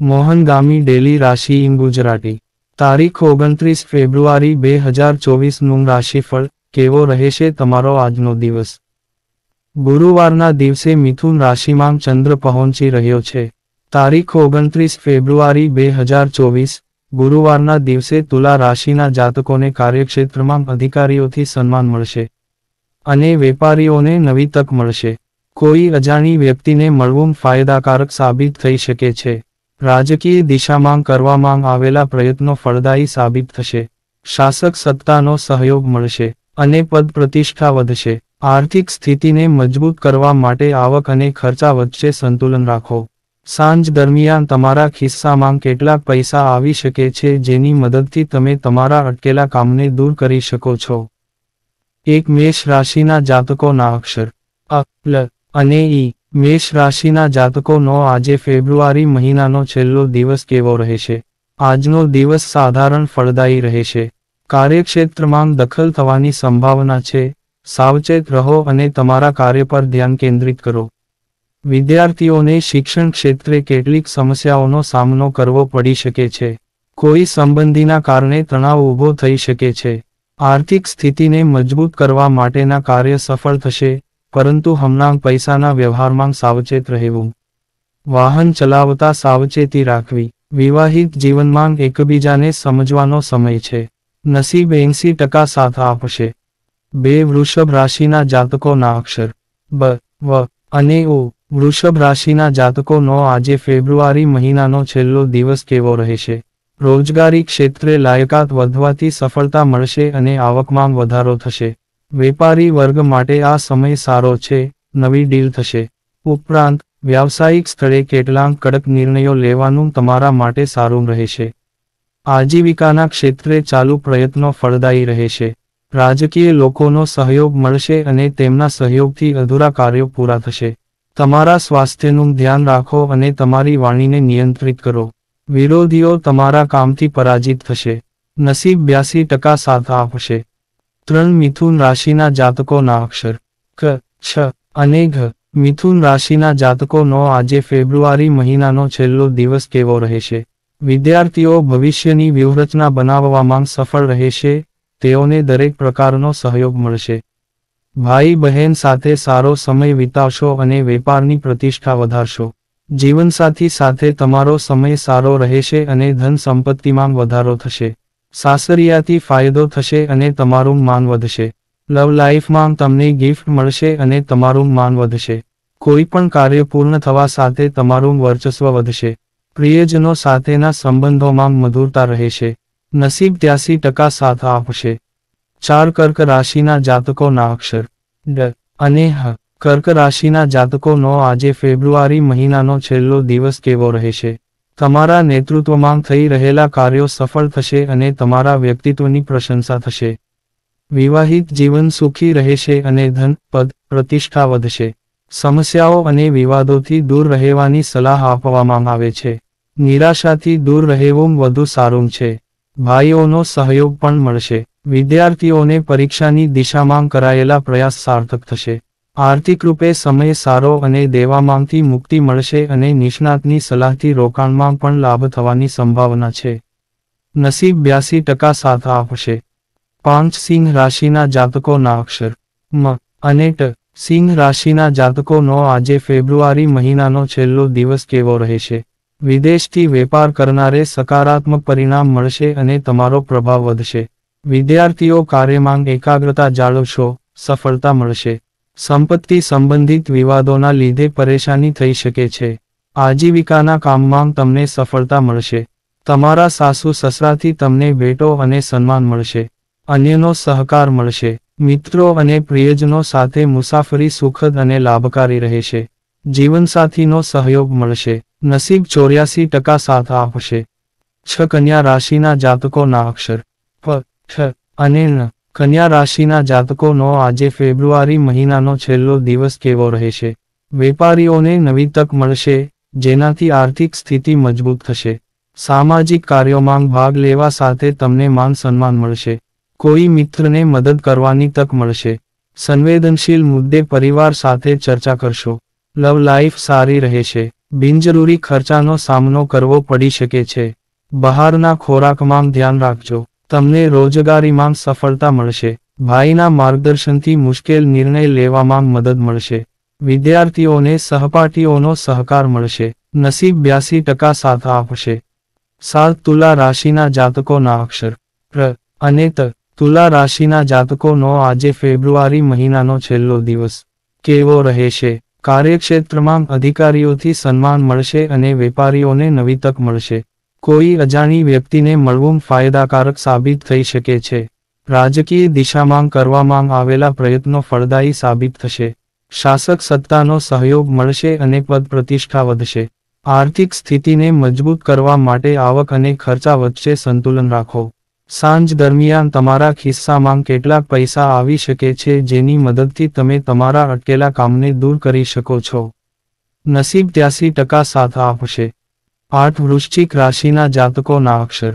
Mohan Gami daily રાશિ in Gujarati તારીખ ઓગણત્રીસ ફેબ્રુઆરી બે હજાર ચોવીસનું રાશિફળ કેવો રહેશે તમારો આજનો દિવસ ગુરુવારના દિવસે મિથુન રાશિમાં ચંદ્ર પહોંચી રહ્યો છે તારીખ ઓગણત્રીસ ફેબ્રુઆરી બે હજાર ચોવીસ ગુરુવારના દિવસે તુલા રાશિના જાતકોને કાર્યક્ષેત્રમાં અધિકારીઓથી સન્માન મળશે અને વેપારીઓને નવી તક મળશે કોઈ અજાણી વ્યક્તિને મળવું ફાયદાકારક સાબિત થઈ શકે છે રાજકીય દિશામાં કરવામાં આવેલા પ્રયત્નો ફળદાયી સાબિત થશે શાસક સત્તાનો સહયોગ મળશે અને પદ પ્રતિષ્ઠા વધશે આર્થિક સ્થિતિને મજબૂત કરવા માટે આવક અને ખર્ચા વચ્ચે સંતુલન રાખો સાંજ દરમિયાન તમારા ખિસ્સામાં કેટલાક પૈસા આવી શકે છે જેની મદદથી તમે તમારા અટકેલા કામને દૂર કરી શકો છો એક મેષ રાશિના જાતકોના અક્ષર અ અને ઈ મેષ રાશિના જાતકોનો આજે ફેબ્રુઆરી મહિનાનો છેલ્લો દિવસ કેવો રહેશે આજનો દિવસ સાધારણ ફળદાયી રહેશે કાર્યક્ષેત્રમાં દખલ થવાની સંભાવના છે સાવચેત રહો અને તમારા કાર્ય પર ધ્યાન કેન્દ્રિત કરો વિદ્યાર્થીઓને શિક્ષણ ક્ષેત્રે કેટલીક સમસ્યાઓનો સામનો કરવો પડી શકે છે કોઈ સંબંધીના કારણે તણાવ ઊભો થઈ શકે છે આર્થિક સ્થિતિને મજબૂત કરવા માટેના કાર્ય સફળ થશે પરંતુ હમણાં પૈસાના વ્યવહારમાં સાવચેત રહેવું વાહન ચલાવતા સાવચેતી રાખવી વિવાહિત જીવનમાં એકબીજાને સમજવાનો સમય છે નસીબ એંસી ટકા સાથ આપશે બે વૃષભ રાશિના જાતકોના અક્ષર બ વ અને ઓ વૃષભ રાશિના જાતકોનો આજે ફેબ્રુઆરી મહિનાનો છેલ્લો દિવસ કેવો રહેશે રોજગારી ક્ષેત્રે લાયકાત વધવાથી સફળતા મળશે અને આવકમાં વધારો થશે વેપારી વર્ગ માટે આ સમય સારો છે નવી ડીલ થશે ઉપરાંત વ્યાવસાયિક સ્થળે કેટલાક કડક નિર્ણયો લેવાનું તમારા માટે સારું રહેશે આજીવિકાના ક્ષેત્રે ચાલુ પ્રયત્નો ફળદાયી રહેશે રાજકીય લોકોનો સહયોગ મળશે અને તેમના સહયોગથી અધૂરા કાર્યો પૂરા થશે તમારા સ્વાસ્થ્યનું ધ્યાન રાખો અને તમારી વાણીને નિયંત્રિત કરો વિરોધીઓ તમારા કામથી પરાજિત થશે નસીબ બ્યાસી ટકા સાથ આપશે ત્રણ મિથુન રાશિના જાતકોના અક્ષર ક છ અને ઘ મિથુન રાશિના જાતકોનો આજે ફેબ્રુઆરી મહિનાનો છેલ્લો દિવસ કેવો રહેશે વિદ્યાર્થીઓ ભવિષ્યની વ્યૂહરચના બનાવવામાં સફળ રહેશે તેઓને દરેક પ્રકારનો સહયોગ મળશે ભાઈ બહેન સાથે સારો સમય વિતાવશો અને વેપારની પ્રતિષ્ઠા વધારશો જીવનસાથી સાથે તમારો સમય સારો રહેશે અને ધન સંપત્તિમાં વધારો થશે સાસરિયાથી ફાયદો થશે અને તમારું માન વધશે લવ લાઈફમાં તમને ગિફ્ટ મળશે અને તમારું માન વધશે કોઈ પણ કાર્ય પૂર્ણ થવા સાથે તમારું વર્ચસ્વ વધશે પ્રિયજનો સાથેના સંબંધોમાં મધુરતા રહેશે નસીબ ત્યાસી ટકા સાથ આપશે ચાર કર્ક રાશિના જાતકોના અક્ષર ડ અને હ કર્ક રાશિના જાતકોનો આજે ફેબ્રુઆરી મહિનાનો છેલ્લો દિવસ કેવો રહેશે તમારા નેતૃત્વમાં થઈ રહેલા કાર્યો સફળ થશે અને તમારા વ્યક્તિત્વની પ્રશંસા થશે વિવાહિત જીવન સુખી રહેશે અને ધન પદ પ્રતિષ્ઠા વધશે સમસ્યાઓ અને વિવાદોથી દૂર રહેવાની સલાહ આપવામાં આવે છે નિરાશાથી દૂર રહેવું વધુ સારું છે ભાઈઓનો સહયોગ પણ મળશે વિદ્યાર્થીઓને પરીક્ષાની દિશામાં કરાયેલા પ્રયાસ સાર્થક થશે આર્થિક રૂપે સમય સારો અને દેવામાંથી મુક્તિ મળશે અને નિષ્ણાતની સલાહથી રોકાણમાં પણ લાભ થવાની સંભાવના છે નસીબ બ્યાસી ટકા સાથ આપશે પાંચ સિંહ રાશિના જાતકોના અક્ષર મ અને ટ સિંહ રાશિના જાતકોનો આજે ફેબ્રુઆરી મહિનાનો છેલ્લો દિવસ કેવો રહેશે વિદેશથી વેપાર કરનારે સકારાત્મક પરિણામ મળશે અને તમારો પ્રભાવ વધશે વિદ્યાર્થીઓ કાર્યમાં એકાગ્રતા જાળવશો સફળતા મળશે સંપત્તિ સંબંધિત વિવાદોના લીધે પરેશાની થઈ શકે છે આજીવિકાના કામમાં તમને સફળતા મળશે તમારા સાસુ સસરાથી તમને ભેટો અને સન્માન મળશે અન્યનો સહકાર મળશે મિત્રો અને પ્રિયજનો સાથે મુસાફરી સુખદ અને લાભકારી રહેશે જીવનસાથીનો સહયોગ મળશે નસીબ ચોર્યાસી ટકા સાથ આપશે છ કન્યા રાશિના જાતકોના અક્ષર પ છ અને ન કન્યા રાશિના જાતકોનો આજે ફેબ્રુઆરી મહિનાનો છેલ્લો દિવસ કેવો રહેશે વેપારીઓને નવી તક મળશે જેનાથી આર્થિક સ્થિતિ મજબૂત થશે સામાજિક કાર્યોમાં ભાગ લેવા સાથે તમને માન સન્માન મળશે કોઈ મિત્રને મદદ કરવાની તક મળશે સંવેદનશીલ મુદ્દે પરિવાર સાથે ચર્ચા કરશો લવ લાઈફ સારી રહેશે બિનજરૂરી ખર્ચાનો સામનો કરવો પડી શકે છે બહારના ખોરાકમાં ધ્યાન રાખજો તમને રોજગારીમાં સફળતા મળશે ભાઈના માર્ગદર્શનથી મુશ્કેલ નિર્ણય લેવામાં મદદ મળશે વિદ્યાર્થીઓને સહપાઠીઓનો સહકાર મળશે નસીબ બ્યાસી ટકા સાથ આપશે સાત તુલા રાશિના જાતકોના અક્ષર પ્ર અને ત તુલા રાશિના જાતકોનો આજે ફેબ્રુઆરી મહિનાનો છેલ્લો દિવસ કેવો રહેશે કાર્યક્ષેત્રમાં અધિકારીઓથી સન્માન મળશે અને વેપારીઓને નવી તક મળશે કોઈ અજાણી વ્યક્તિને મળવું ફાયદાકારક સાબિત થઈ શકે છે રાજકીય દિશામાં કરવામાં આવેલા પ્રયત્નો ફળદાયી સાબિત થશે શાસક સત્તાનો સહયોગ મળશે અને પદ પ્રતિષ્ઠા વધશે આર્થિક સ્થિતિને મજબૂત કરવા માટે આવક અને ખર્ચા વચ્ચે સંતુલન રાખો સાંજ દરમિયાન તમારા ખિસ્સામાં કેટલાક પૈસા આવી શકે છે જેની મદદથી તમે તમારા અટકેલા કામને દૂર કરી શકો છો નસીબ ત્યાસી ટકા સાથ આપશે આઠ વૃશ્ચિક રાશિના જાતકોના અક્ષર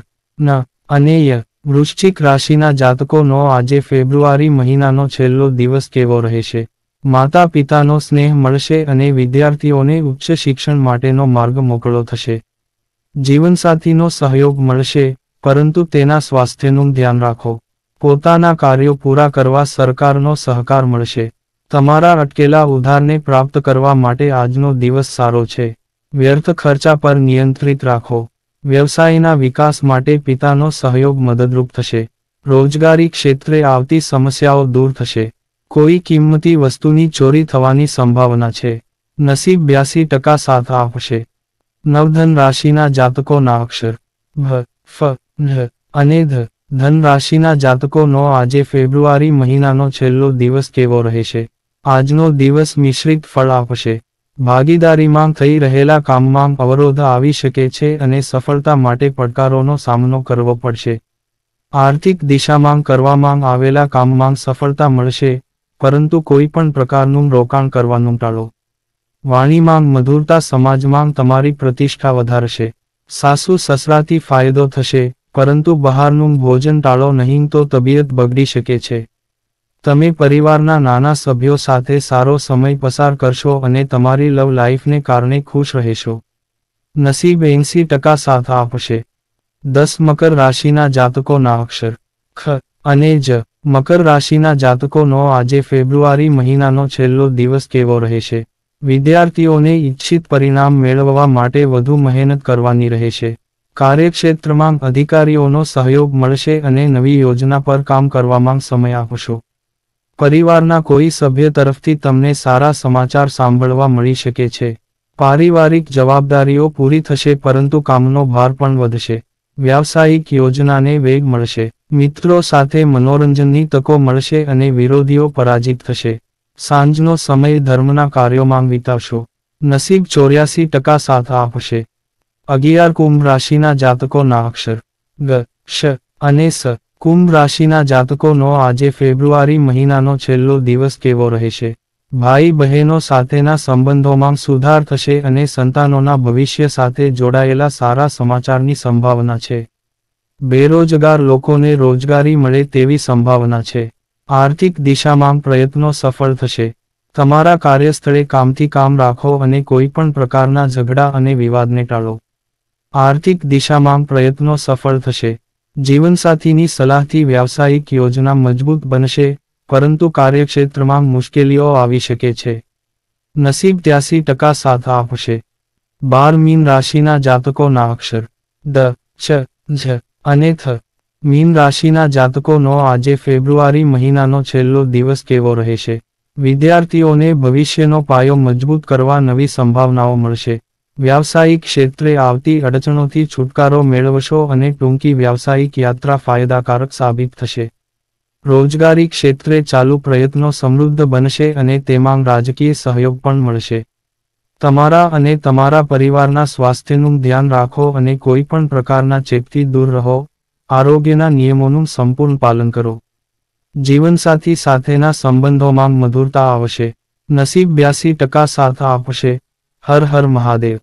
ન અનેય વૃશ્ચિક રાશિના જાતકોનો આજે ફેબ્રુઆરી મહિનાનો છેલ્લો દિવસ કેવો રહેશે માતા પિતાનો સ્નેહ મળશે અને વિદ્યાર્થીઓને ઉચ્ચ શિક્ષણ માટેનો માર્ગ મોકળો થશે જીવનસાથીનો સહયોગ મળશે પરંતુ તેના સ્વાસ્થ્યનું ધ્યાન રાખો પોતાના કાર્યો પૂરા કરવા સરકારનો સહકાર મળશે તમારા અટકેલા ઉધારને પ્રાપ્ત કરવા માટે આજનો દિવસ સારો છે વ્યર્થ ખર્ચા પર નિયંત્રિત રાખો વ્યવસાયના વિકાસ માટે પિતાનો સહયોગ મદદરૂપ થશે રોજગારી ક્ષેત્રે આવતી સમસ્યાઓ દૂર થશે કોઈ કિંમતી વસ્તુની ચોરી થવાની સંભાવના છે નસીબ બ્યાસી ટકા સાથ આપશે નવધન રાશિના જાતકોના અક્ષર ભ ફ ઢ અને ધ ધન રાશિના જાતકોનો આજે ફેબ્રુઆરી મહિનાનો છેલ્લો દિવસ કેવો રહેશે આજનો દિવસ મિશ્રિત ફળ આપશે ભાગીદારીમાં થઈ રહેલા કામમાં અવરોધ આવી શકે છે અને સફળતા માટે પડકારોનો સામનો કરવો પડશે આર્થિક દિશામાં કરવામાં આવેલા કામમાં સફળતા મળશે પરંતુ કોઈ પણ પ્રકારનું રોકાણ કરવાનું ટાળો વાણીમાં મધુરતા સમાજમાં તમારી પ્રતિષ્ઠા વધારશે સાસુ સસરાથી ફાયદો થશે પરંતુ બહારનું ભોજન ટાળો નહીં તો તબિયત બગડી શકે છે તમે પરિવારના નાના સભ્યો સાથે સારો સમય પસાર કરશો અને તમારી લવ લાઈફને કારણે ખુશ રહેશો નસીબ એંસી ટકા સાથ આપશે દસ મકર રાશિના જાતકોના અક્ષર ખ અને જ મકર રાશિના જાતકોનો આજે ફેબ્રુઆરી મહિનાનો છેલ્લો દિવસ કેવો રહેશે વિદ્યાર્થીઓને ઈચ્છિત પરિણામ મેળવવા માટે વધુ મહેનત કરવાની રહેશે કાર્યક્ષેત્રમાં અધિકારીઓનો સહયોગ મળશે અને નવી યોજના પર કામ કરવામાં સમય આપશો પરિવારના કોઈ સભ્ય તરફથી તમને સારા સમાચાર સાંભળવા મળી શકે છે પારિવારિક જવાબદારીઓ પૂરી થશે પરંતુ કામનો ભાર પણ વધશે વ્યાવસાયિક યોજનાને વેગ મળશે મિત્રો સાથે મનોરંજનની તકો મળશે અને વિરોધીઓ પરાજિત થશે સાંજનો સમય ધર્મના કાર્યોમાં વિતાવશો નસીબ ચોર્યાસી ટકા સાથ આપશે અગિયાર કુંભ રાશિના જાતકો ના અક્ષર ગ શ અને સ કુંભ રાશિના જાતકોનો આજે ફેબ્રુઆરી મહિનાનો છેલ્લો દિવસ કેવો રહેશે ભાઈ બહેનો સાથેના સંબંધોમાં સુધાર થશે અને સંતાનોના ભવિષ્ય સાથે જોડાયેલા સારા સમાચારની સંભાવના છે બેરોજગાર લોકોને રોજગારી મળે તેવી સંભાવના છે આર્થિક દિશામાં પ્રયત્નો સફળ થશે તમારા કાર્યસ્થળે કામથી કામ રાખો અને કોઈપણ પ્રકારના ઝઘડા અને વિવાદને ટાળો આર્થિક દિશામાં પ્રયત્નો સફળ થશે જીવનસાથીની સલાહથી વ્યાવસાયિક યોજના મજબૂત બનશે પરંતુ કાર્યક્ષેત્રમાં મુશ્કેલીઓ આવી શકે છે નસીબ ત્યાસી ટકા સાથ આપશે બાર મીન રાશિના જાતકોના અક્ષર દ છ જ અને થ મીન રાશિના જાતકોનો આજે ફેબ્રુઆરી મહિનાનો છેલ્લો દિવસ કેવો રહેશે વિદ્યાર્થીઓને ભવિષ્યનો પાયો મજબૂત કરવા નવી સંભાવનાઓ મળશે વ્યાવસાયિક ક્ષેત્રે આવતી અડચણોથી છુટકારો મેળવશો અને ટૂંકી વ્યાવસાયિક યાત્રા ફાયદાકારક સાબિત થશે રોજગારી ક્ષેત્રે ચાલુ પ્રયત્નો સમૃદ્ધ બનશે અને તેમાં રાજકીય સહયોગ પણ મળશે તમારા અને તમારા પરિવારના સ્વાસ્થ્યનું ધ્યાન રાખો અને કોઈ પણ પ્રકારના ચેપથી દૂર રહો આરોગ્યના નિયમોનું સંપૂર્ણ પાલન કરો જીવનસાથી સાથેના સંબંધોમાં મધુરતા આવશે નસીબ બ્યાસી ટકા સાથ આપશે હર હર મહાદેવ